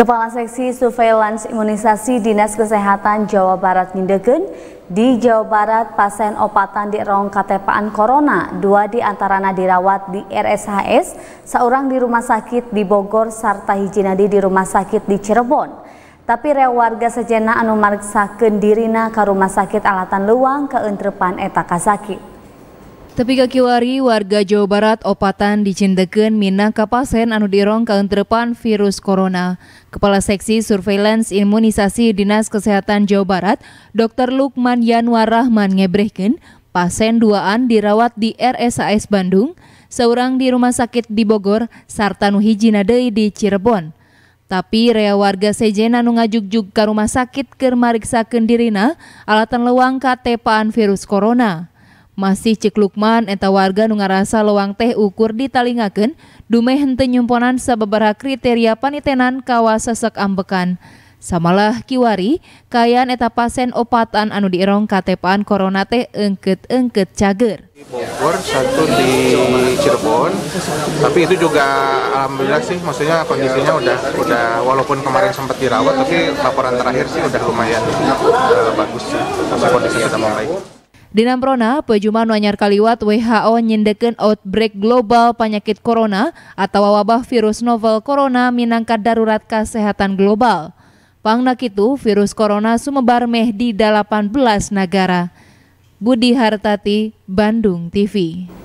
Kepala Seksi Surveillance Imunisasi Dinas Kesehatan Jawa Barat Nindegen di Jawa Barat pasien opatan di rong katepaan corona dua di antarana dirawat di RSHS seorang di rumah sakit di Bogor serta hijinadi di rumah sakit di Cirebon tapi rewarga warga sejena anu kendirina ke rumah sakit alatan luang ke entrepan eta kasakit Tepi kaki wari warga Jawa Barat opatan dicindeken mina kapasen anu dirong kaunterpan virus corona. Kepala Seksi Surveillance Imunisasi Dinas Kesehatan Jawa Barat, Dr. Lukman Yanwar Rahman ngebrehken, pasien duaan dirawat di RSAS Bandung, seorang di rumah sakit di Bogor, serta nuhiji nadei di Cirebon. Tapi rea warga sejen anu juk ke rumah sakit kermariksa kendirina alatan lewang katepaan virus corona masih ceklukman eta warga nu ngarasa loang teh ukur ditalingaken dumeh hente nyumponan sababaraha kriteria panitenan kawasesek ambekan samalah kiwari kayan eta pasen opatan anu diirong katepaan korona teh engket-engket cager Bogor, satu di Cirebon. Tapi itu juga alhamdulillah sih, maksudnya kondisinya udah udah walaupun kemarin sempat dirawat, tapi laporan terakhir sih udah lumayan uh, bagus sih, kondisi sudah membaik. Prona, pejuman wanyar kaliwat WHO nyindeken outbreak global penyakit corona atau wabah virus novel corona minangka darurat kesehatan global. Pangnak itu virus corona sumebar meh di 18 negara. Budi Hartati, Bandung TV.